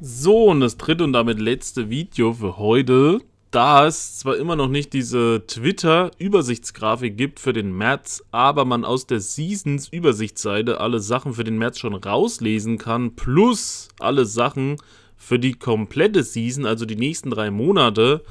So, und das dritte und damit letzte Video für heute, da es zwar immer noch nicht diese Twitter-Übersichtsgrafik gibt für den März, aber man aus der Seasons-Übersichtsseite alle Sachen für den März schon rauslesen kann, plus alle Sachen für die komplette Season, also die nächsten drei Monate,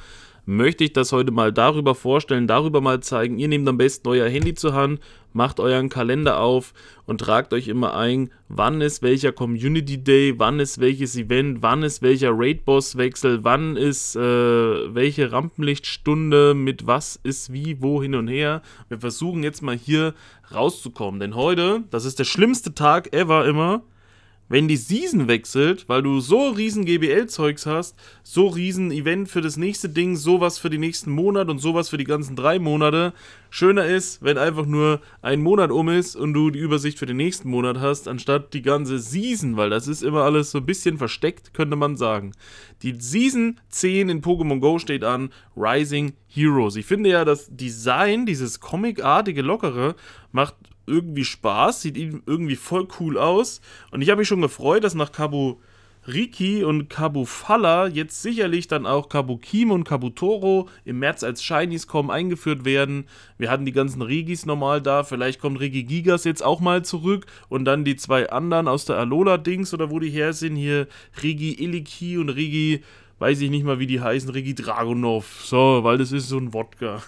möchte ich das heute mal darüber vorstellen, darüber mal zeigen. Ihr nehmt am besten euer Handy zur Hand, macht euren Kalender auf und tragt euch immer ein, wann ist welcher Community Day, wann ist welches Event, wann ist welcher Raid-Boss-Wechsel, wann ist äh, welche Rampenlichtstunde, mit was ist wie, wo hin und her. Wir versuchen jetzt mal hier rauszukommen, denn heute, das ist der schlimmste Tag ever immer, wenn die Season wechselt, weil du so riesen GBL-Zeugs hast, so riesen Event für das nächste Ding, sowas für den nächsten Monat und sowas für die ganzen drei Monate. Schöner ist, wenn einfach nur ein Monat um ist und du die Übersicht für den nächsten Monat hast, anstatt die ganze Season, weil das ist immer alles so ein bisschen versteckt, könnte man sagen. Die Season 10 in Pokémon Go steht an, Rising Heroes. Ich finde ja, das Design, dieses comicartige Lockere, macht irgendwie Spaß, sieht irgendwie voll cool aus. Und ich habe mich schon gefreut, dass nach Kabu Riki und Kabu Falla jetzt sicherlich dann auch Kabu Kim und Kabu Toro im März als Shinies kommen, eingeführt werden. Wir hatten die ganzen Regis normal da, vielleicht kommt Regi Gigas jetzt auch mal zurück und dann die zwei anderen aus der Alola-Dings oder wo die her sind, hier Regi Iliki und Regi, weiß ich nicht mal wie die heißen, Regi Dragonov. So, weil das ist so ein Wodka.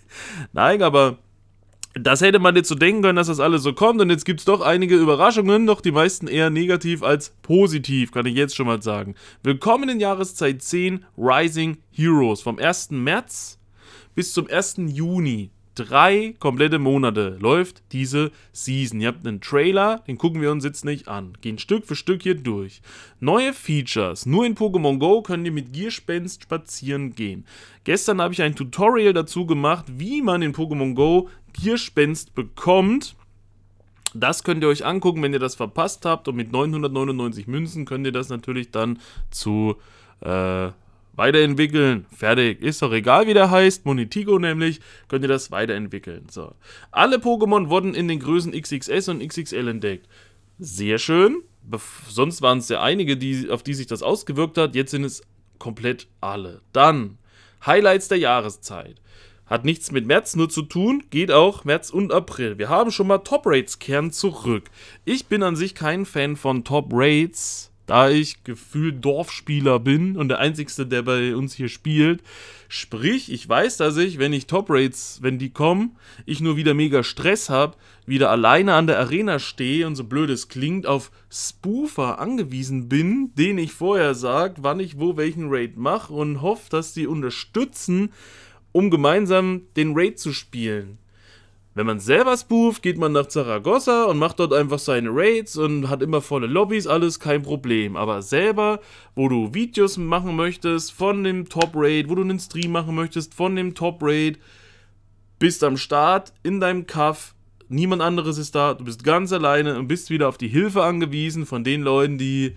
Nein, aber das hätte man jetzt so denken können, dass das alles so kommt. Und jetzt gibt es doch einige Überraschungen, doch die meisten eher negativ als positiv, kann ich jetzt schon mal sagen. Willkommen in Jahreszeit 10 Rising Heroes vom 1. März bis zum 1. Juni. Drei komplette Monate läuft diese Season. Ihr habt einen Trailer, den gucken wir uns jetzt nicht an. Gehen Stück für Stück hier durch. Neue Features. Nur in Pokémon Go könnt ihr mit Gierspenst spazieren gehen. Gestern habe ich ein Tutorial dazu gemacht, wie man in Pokémon Go Bierspenst bekommt. Das könnt ihr euch angucken, wenn ihr das verpasst habt. Und mit 999 Münzen könnt ihr das natürlich dann zu äh, weiterentwickeln. Fertig. Ist doch egal, wie der heißt. Monitigo nämlich. Könnt ihr das weiterentwickeln. So. Alle Pokémon wurden in den Größen XXS und XXL entdeckt. Sehr schön. Bef sonst waren es ja einige, die, auf die sich das ausgewirkt hat. Jetzt sind es komplett alle. Dann Highlights der Jahreszeit. Hat nichts mit März nur zu tun, geht auch März und April. Wir haben schon mal Top Rates Kern zurück. Ich bin an sich kein Fan von Top Rates, da ich gefühlt Dorfspieler bin und der einzigste, der bei uns hier spielt. Sprich, ich weiß, dass ich, wenn ich Top Rates, wenn die kommen, ich nur wieder mega Stress habe, wieder alleine an der Arena stehe und so blöd es klingt, auf Spoofer angewiesen bin, den ich vorher sage, wann ich wo welchen Raid mache und hoffe, dass die unterstützen um gemeinsam den Raid zu spielen. Wenn man selber spooft, geht man nach Zaragoza und macht dort einfach seine Raids und hat immer volle Lobbys, alles kein Problem. Aber selber, wo du Videos machen möchtest von dem Top-Raid, wo du einen Stream machen möchtest von dem Top-Raid, bist am Start in deinem Kaff, niemand anderes ist da, du bist ganz alleine und bist wieder auf die Hilfe angewiesen von den Leuten, die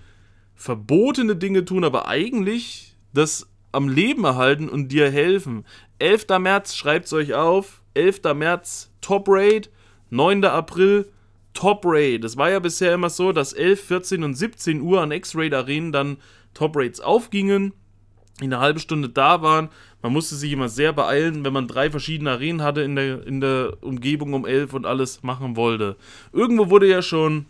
verbotene Dinge tun, aber eigentlich das am Leben erhalten und dir helfen. 11. März, schreibt es euch auf. 11. März Top Raid, 9. April Top Raid. Es war ja bisher immer so, dass 11, 14 und 17 Uhr an X-Raid-Arenen dann Top Raids aufgingen, in einer halben Stunde da waren. Man musste sich immer sehr beeilen, wenn man drei verschiedene Arenen hatte in der, in der Umgebung um 11 und alles machen wollte. Irgendwo wurde ja schon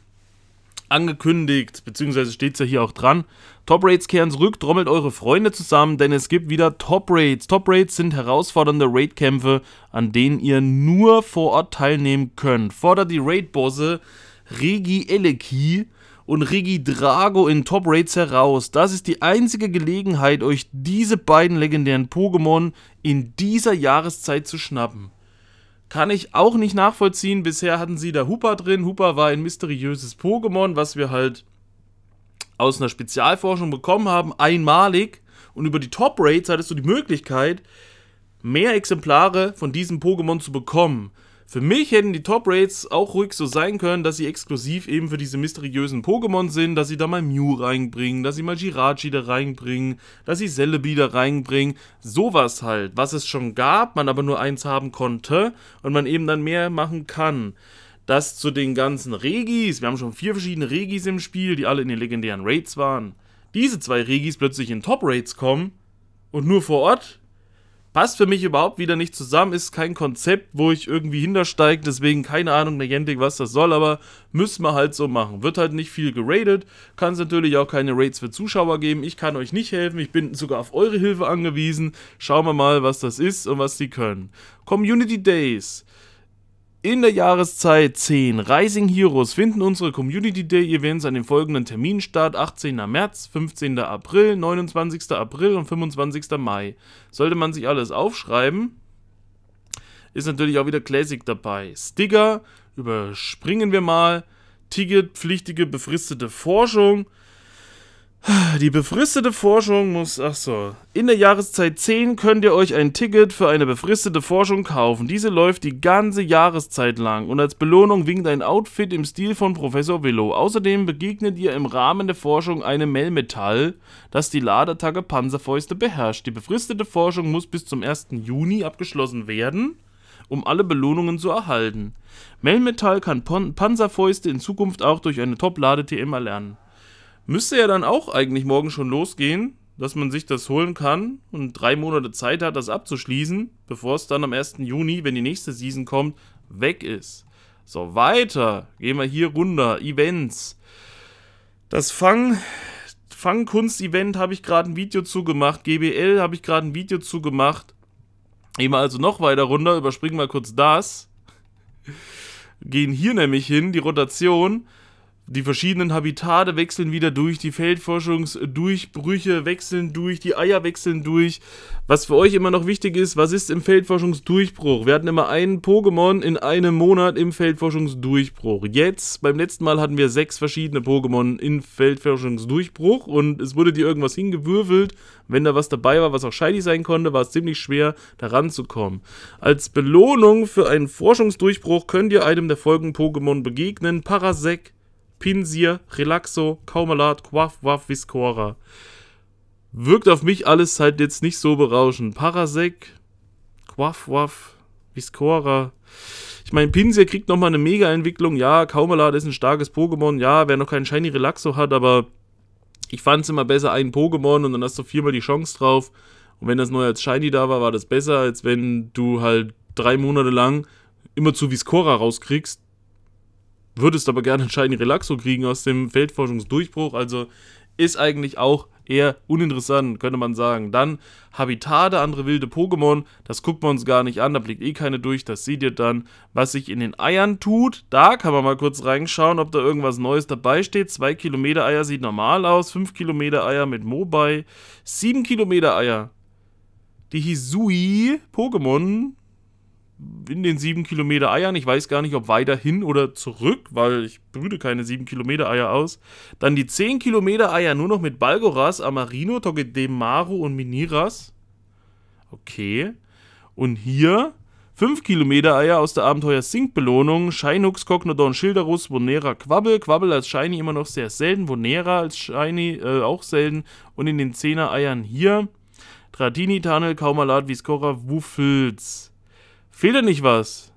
angekündigt, beziehungsweise steht es ja hier auch dran. Top Raids kehren zurück, trommelt eure Freunde zusammen, denn es gibt wieder Top Raids. Top Raids sind herausfordernde Raidkämpfe, an denen ihr nur vor Ort teilnehmen könnt. Fordert die Raid-Bosse Regi Eleki und Regi Drago in Top Raids heraus. Das ist die einzige Gelegenheit, euch diese beiden legendären Pokémon in dieser Jahreszeit zu schnappen. Kann ich auch nicht nachvollziehen. Bisher hatten sie da Hooper drin. Hooper war ein mysteriöses Pokémon, was wir halt aus einer Spezialforschung bekommen haben, einmalig. Und über die Top Rates hattest du die Möglichkeit, mehr Exemplare von diesem Pokémon zu bekommen. Für mich hätten die Top Rates auch ruhig so sein können, dass sie exklusiv eben für diese mysteriösen Pokémon sind, dass sie da mal Mew reinbringen, dass sie mal Jirachi da reinbringen, dass sie Celebi da reinbringen, sowas halt, was es schon gab, man aber nur eins haben konnte und man eben dann mehr machen kann das zu den ganzen Regis. Wir haben schon vier verschiedene Regis im Spiel, die alle in den legendären Raids waren. Diese zwei Regis plötzlich in Top-Raids kommen und nur vor Ort passt für mich überhaupt wieder nicht zusammen, ist kein Konzept, wo ich irgendwie hintersteige, deswegen keine Ahnung der Niantic, was das soll, aber müssen wir halt so machen. Wird halt nicht viel geradet, kann es natürlich auch keine Rates für Zuschauer geben, ich kann euch nicht helfen, ich bin sogar auf eure Hilfe angewiesen. Schauen wir mal, was das ist und was die können. Community Days. In der Jahreszeit 10 Rising Heroes finden unsere Community Day Events an den folgenden Terminen statt: 18. März, 15. April, 29. April und 25. Mai. Sollte man sich alles aufschreiben, ist natürlich auch wieder Classic dabei. Sticker überspringen wir mal. Ticketpflichtige befristete Forschung, die befristete Forschung muss. Ach so. In der Jahreszeit 10 könnt ihr euch ein Ticket für eine befristete Forschung kaufen. Diese läuft die ganze Jahreszeit lang und als Belohnung winkt ein Outfit im Stil von Professor Willow. Außerdem begegnet ihr im Rahmen der Forschung einem Melmetall, das die Ladetacke Panzerfäuste beherrscht. Die befristete Forschung muss bis zum 1. Juni abgeschlossen werden um alle Belohnungen zu erhalten. Melmetall kann Pon Panzerfäuste in Zukunft auch durch eine Top-Lade-TM erlernen. Müsste ja dann auch eigentlich morgen schon losgehen, dass man sich das holen kann und drei Monate Zeit hat, das abzuschließen, bevor es dann am 1. Juni, wenn die nächste Season kommt, weg ist. So, weiter. Gehen wir hier runter. Events. Das Fang. Fangkunst-Event habe ich gerade ein Video zugemacht. GBL habe ich gerade ein Video zugemacht. Gehen wir also noch weiter runter. Überspringen wir kurz das. Gehen hier nämlich hin, die Rotation. Die verschiedenen Habitate wechseln wieder durch, die Feldforschungsdurchbrüche wechseln durch, die Eier wechseln durch. Was für euch immer noch wichtig ist, was ist im Feldforschungsdurchbruch? Wir hatten immer einen Pokémon in einem Monat im Feldforschungsdurchbruch. Jetzt, beim letzten Mal hatten wir sechs verschiedene Pokémon im Feldforschungsdurchbruch und es wurde dir irgendwas hingewürfelt. Wenn da was dabei war, was auch shiny sein konnte, war es ziemlich schwer, daran zu kommen. Als Belohnung für einen Forschungsdurchbruch könnt ihr einem der folgenden Pokémon begegnen. Parasek, Pinsir, Relaxo, Kaumalat, Quaff, Waff, Viscora. Wirkt auf mich alles halt jetzt nicht so berauschend. Parasek, Quaff, Waff, Viscora. Ich meine, Pinsir kriegt nochmal eine Mega-Entwicklung. Ja, Kaumalat ist ein starkes Pokémon. Ja, wer noch keinen Shiny Relaxo hat, aber ich fand es immer besser, einen Pokémon und dann hast du viermal die Chance drauf. Und wenn das neu als Shiny da war, war das besser, als wenn du halt drei Monate lang immer zu Viscora rauskriegst, würdest aber gerne einen entscheidend Relaxo kriegen aus dem Feldforschungsdurchbruch. Also ist eigentlich auch eher uninteressant, könnte man sagen. Dann Habitate, andere wilde Pokémon, das guckt man uns gar nicht an, da blickt eh keine durch, das seht ihr dann. Was sich in den Eiern tut, da kann man mal kurz reinschauen, ob da irgendwas Neues dabei steht. 2 Kilometer Eier sieht normal aus, 5 Kilometer Eier mit Mobile, 7 Kilometer Eier. Die Hisui Pokémon in den 7 Kilometer Eiern, ich weiß gar nicht, ob weiter hin oder zurück, weil ich brüte keine 7 Kilometer Eier aus. Dann die 10 Kilometer Eier nur noch mit Balgoras, Amarino, Togedemaru und Miniras. Okay. Und hier 5 Kilometer Eier aus der Abenteuer Sink Belohnung, Shinux, Cognodon, Schilderus, Vonera, Quabbel. Quabbel als Shiny immer noch sehr selten, Vonera als Shiny äh, auch selten. Und in den 10er Eiern hier Tratini, Tanel, Kaumalat, Viscora, Wuffels. Fehlt da nicht was?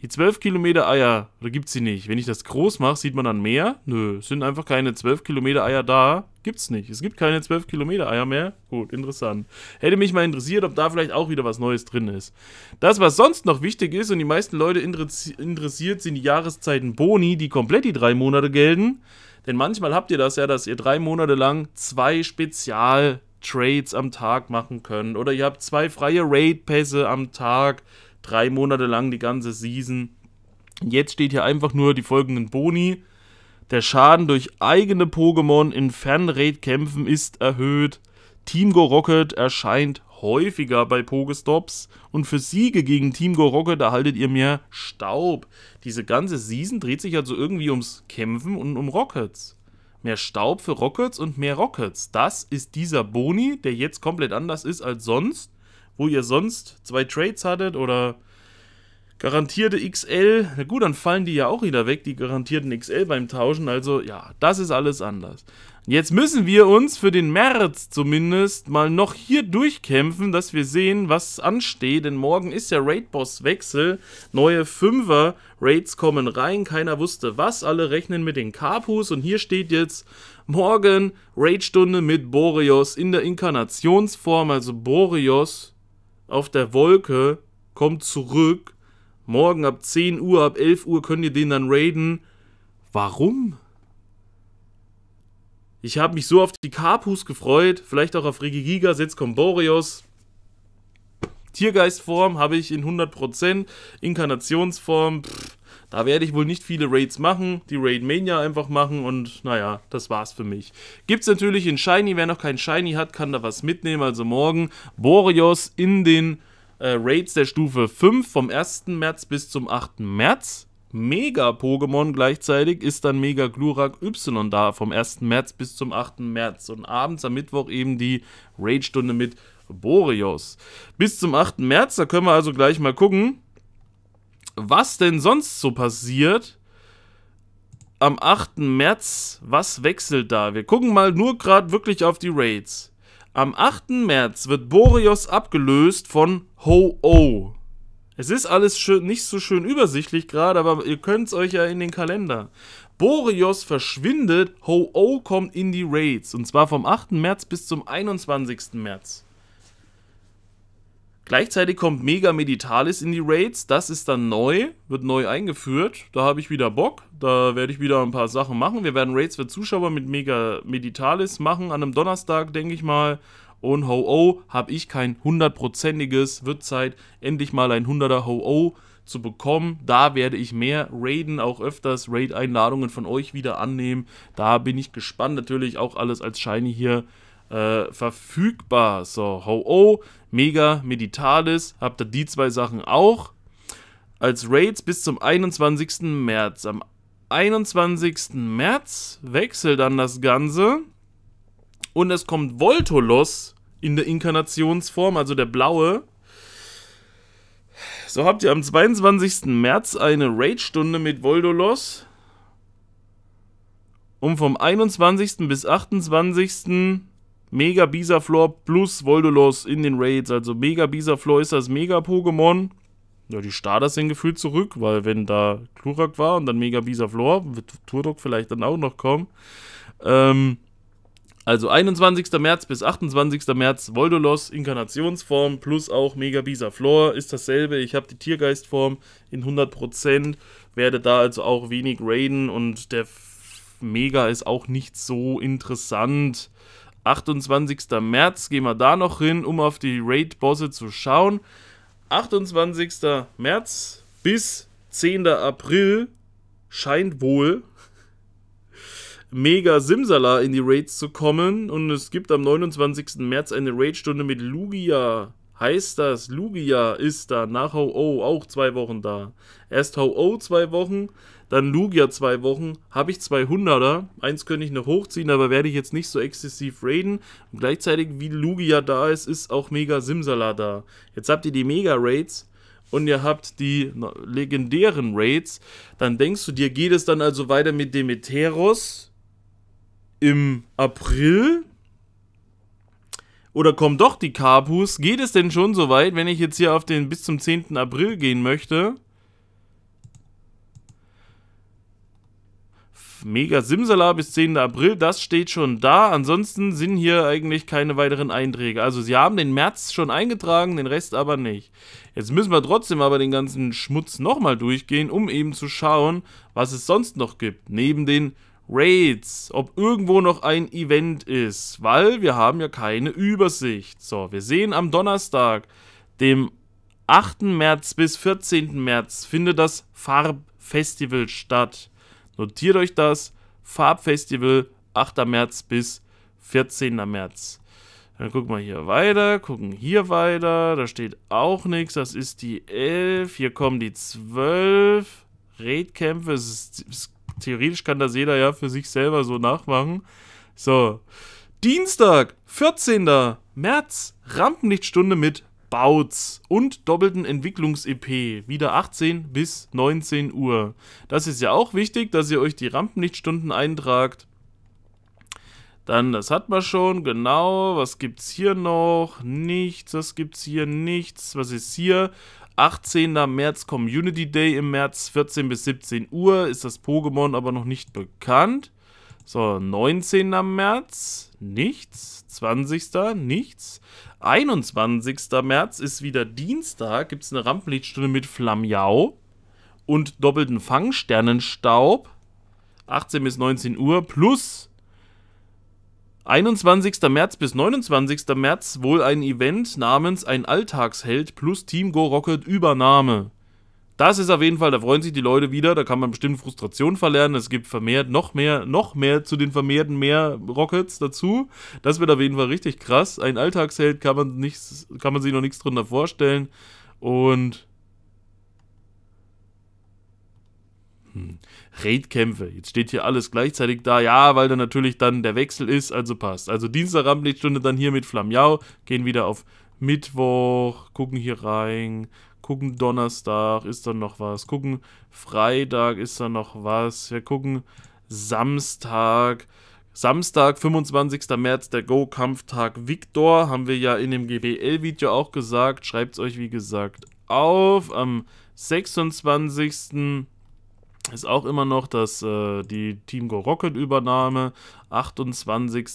Die 12 Kilometer Eier, oder gibt's sie nicht? Wenn ich das groß mache, sieht man dann mehr? Nö, es sind einfach keine 12 Kilometer Eier da. Gibt's nicht. Es gibt keine 12 Kilometer Eier mehr. Gut, interessant. Hätte mich mal interessiert, ob da vielleicht auch wieder was Neues drin ist. Das, was sonst noch wichtig ist und die meisten Leute interessiert, sind die Jahreszeiten Boni, die komplett die drei Monate gelten. Denn manchmal habt ihr das ja, dass ihr drei Monate lang zwei Spezial- Trades am Tag machen könnt. oder ihr habt zwei freie Raid-Pässe am Tag drei Monate lang die ganze Season. Jetzt steht hier einfach nur die folgenden Boni. Der Schaden durch eigene Pokémon in Fernraid-Kämpfen ist erhöht. Team Go Rocket erscheint häufiger bei Pokestops und für Siege gegen Team Go Rocket erhaltet ihr mehr Staub. Diese ganze Season dreht sich also irgendwie ums Kämpfen und um Rockets. Mehr Staub für Rockets und mehr Rockets. Das ist dieser Boni, der jetzt komplett anders ist als sonst wo ihr sonst zwei Trades hattet oder garantierte XL, na gut, dann fallen die ja auch wieder weg, die garantierten XL beim Tauschen. Also ja, das ist alles anders. Jetzt müssen wir uns für den März zumindest mal noch hier durchkämpfen, dass wir sehen, was ansteht. Denn morgen ist der Raid-Boss-Wechsel. Neue Fünfer-Raids kommen rein. Keiner wusste was. Alle rechnen mit den Kapus. Und hier steht jetzt morgen Raid-Stunde mit Boreos in der Inkarnationsform. Also Boreos auf der Wolke, kommt zurück. Morgen ab 10 Uhr, ab 11 Uhr könnt ihr den dann raiden. Warum? Ich habe mich so auf die Carpus gefreut, vielleicht auch auf Regigigas, jetzt kommt Boreos. Tiergeistform habe ich in 100%, Inkarnationsform, pff, da werde ich wohl nicht viele Raids machen, die Raid Mania einfach machen und naja, das war's für mich. Gibt's natürlich in Shiny, wer noch kein Shiny hat, kann da was mitnehmen, also morgen Boreos in den äh, Raids der Stufe 5 vom 1. März bis zum 8. März. Mega-Pokémon gleichzeitig ist dann Mega Glurak Y da vom 1. März bis zum 8. März und abends am Mittwoch eben die Raidstunde mit Boreos. Bis zum 8. März, da können wir also gleich mal gucken was denn sonst so passiert am 8. März. Was wechselt da? Wir gucken mal nur gerade wirklich auf die Raids. Am 8. März wird Boreos abgelöst von Ho-Oh. Es ist alles schön, nicht so schön übersichtlich gerade, aber ihr könnt es euch ja in den Kalender. Boreos verschwindet, Ho-Oh kommt in die Raids. Und zwar vom 8. März bis zum 21. März. Gleichzeitig kommt Mega Meditalis in die Raids. Das ist dann neu, wird neu eingeführt. Da habe ich wieder Bock. Da werde ich wieder ein paar Sachen machen. Wir werden Raids für Zuschauer mit Mega Meditalis machen an einem Donnerstag, denke ich mal. Und Ho-Oh habe ich kein hundertprozentiges. Wird Zeit, endlich mal ein hunderter Ho-Oh zu bekommen. Da werde ich mehr raiden, auch öfters Raid-Einladungen von euch wieder annehmen. Da bin ich gespannt. Natürlich auch alles als Shiny hier äh, verfügbar. So, Ho-Oh, Mega, Meditalis, habt ihr die zwei Sachen auch. Als Raids bis zum 21. März. Am 21. März wechselt dann das Ganze. Und es kommt Voltolos in der Inkarnationsform, also der blaue. So habt ihr am 22. März eine Raid-Stunde mit Voldolos. Um vom 21. bis 28. Mega Bisaflor plus Voldolos in den Raids. Also Mega Bisaflor ist das Mega-Pokémon. Ja, die Starter sind gefühlt zurück, weil wenn da Klurak war und dann Mega Bisaflor, wird Turtok vielleicht dann auch noch kommen. Ähm, also 21. März bis 28. März Voldolos Inkarnationsform plus auch Mega Bisaflor ist dasselbe. Ich habe die Tiergeistform in 100%, werde da also auch wenig raiden und der Mega ist auch nicht so interessant. 28. März gehen wir da noch hin, um auf die Raid-Bosse zu schauen. 28. März bis 10. April scheint wohl mega Simsala in die Raids zu kommen. Und es gibt am 29. März eine Raid-Stunde mit Lugia. Heißt das, Lugia ist da nach Ho-Oh auch zwei Wochen da. Erst Ho-Oh zwei Wochen, dann Lugia zwei Wochen. Habe ich 200er, Eins könnte ich noch hochziehen, aber werde ich jetzt nicht so exzessiv raiden. Und gleichzeitig, wie Lugia da ist, ist auch Mega Simsala da. Jetzt habt ihr die Mega Raids und ihr habt die legendären Raids. Dann denkst du dir, geht es dann also weiter mit Demeteros im April? Oder kommen doch die Kapus? Geht es denn schon so weit, wenn ich jetzt hier auf den bis zum 10. April gehen möchte? mega Simsala bis 10. April, das steht schon da. Ansonsten sind hier eigentlich keine weiteren Einträge. Also sie haben den März schon eingetragen, den Rest aber nicht. Jetzt müssen wir trotzdem aber den ganzen Schmutz nochmal durchgehen, um eben zu schauen, was es sonst noch gibt. Neben den Raids, ob irgendwo noch ein Event ist, weil wir haben ja keine Übersicht. So, wir sehen am Donnerstag, dem 8. März bis 14. März, findet das Farbfestival statt. Notiert euch das. Farbfestival 8. März bis 14. März. Dann gucken wir hier weiter, gucken hier weiter. Da steht auch nichts. Das ist die 11. Hier kommen die 12. Redkämpfe. Es ist, es, theoretisch kann das jeder ja für sich selber so nachmachen. So. Dienstag, 14. März, Rampenlichtstunde mit Bouts und doppelten Entwicklungs-EP, wieder 18 bis 19 Uhr. Das ist ja auch wichtig, dass ihr euch die Rampenlichtstunden eintragt. Dann, das hat man schon, genau. Was gibt's hier noch? Nichts, was gibt's hier nichts. Was ist hier? 18. März Community Day im März, 14 bis 17 Uhr. Ist das Pokémon aber noch nicht bekannt. So, 19. März, nichts. 20. nichts. 21. März ist wieder Dienstag, gibt es eine Rampenlichtstunde mit Flamjau und doppelten Fangsternenstaub. 18 bis 19 Uhr plus 21. März bis 29. März wohl ein Event namens Ein Alltagsheld plus Team Go Rocket Übernahme. Das ist auf jeden Fall, da freuen sich die Leute wieder, da kann man bestimmt Frustration verlernen. Es gibt vermehrt noch mehr, noch mehr zu den vermehrten mehr Rockets dazu. Das wird auf jeden Fall richtig krass. Ein Alltagsheld kann man nichts, kann man sich noch nichts drunter vorstellen. Und hm. Raidkämpfe. Jetzt steht hier alles gleichzeitig da. Ja, weil da natürlich dann der Wechsel ist, also passt. Also Dienstagabendlichtstunde dann hier mit Flamjau. Gehen wieder auf Mittwoch, gucken hier rein gucken Donnerstag ist dann noch was, gucken Freitag ist dann noch was, wir gucken Samstag. Samstag, 25. März, der Go-Kampftag Victor, haben wir ja in dem GBL-Video auch gesagt. Schreibt es euch, wie gesagt, auf. Am 26. ist auch immer noch das, äh, die Team Go Rocket-Übernahme. 28.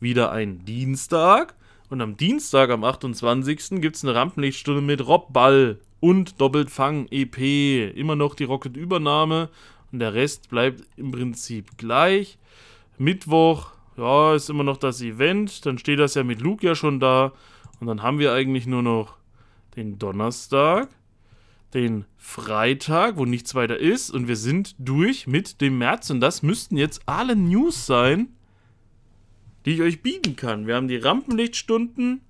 wieder ein Dienstag. Und am Dienstag, am 28. gibt es eine Rampenlichtstunde mit Rob Ball und Doppelt Fang EP. Immer noch die Rocket-Übernahme und der Rest bleibt im Prinzip gleich. Mittwoch, ja, ist immer noch das Event. Dann steht das ja mit Luke ja schon da. Und dann haben wir eigentlich nur noch den Donnerstag, den Freitag, wo nichts weiter ist. Und wir sind durch mit dem März. Und das müssten jetzt alle News sein die ich euch bieten kann. Wir haben die Rampenlichtstunden,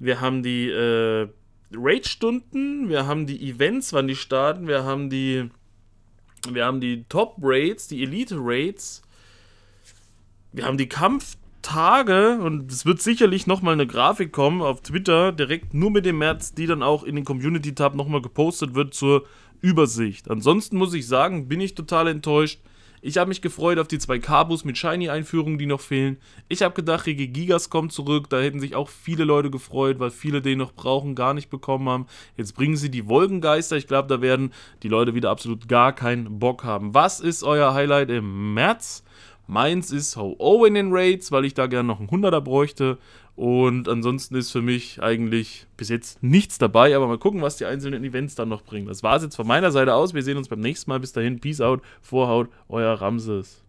wir haben die äh, Raid-Stunden, wir haben die Events, wann die starten, wir haben die, wir haben die Top-Raids, die Elite-Raids, wir haben die Kampftage und es wird sicherlich nochmal eine Grafik kommen auf Twitter, direkt nur mit dem März, die dann auch in den Community-Tab nochmal gepostet wird zur Übersicht. Ansonsten muss ich sagen, bin ich total enttäuscht ich habe mich gefreut auf die zwei Kabus mit Shiny-Einführungen, die noch fehlen. Ich habe gedacht, Regi Gigas kommt zurück. Da hätten sich auch viele Leute gefreut, weil viele den noch brauchen, gar nicht bekommen haben. Jetzt bringen sie die Wolkengeister. Ich glaube, da werden die Leute wieder absolut gar keinen Bock haben. Was ist euer Highlight im März? Meins ist Ho-Oh in den Raids, weil ich da gerne noch einen 100er bräuchte. Und ansonsten ist für mich eigentlich bis jetzt nichts dabei, aber mal gucken, was die einzelnen Events dann noch bringen. Das war es jetzt von meiner Seite aus. Wir sehen uns beim nächsten Mal. Bis dahin, Peace out, Vorhaut, euer Ramses.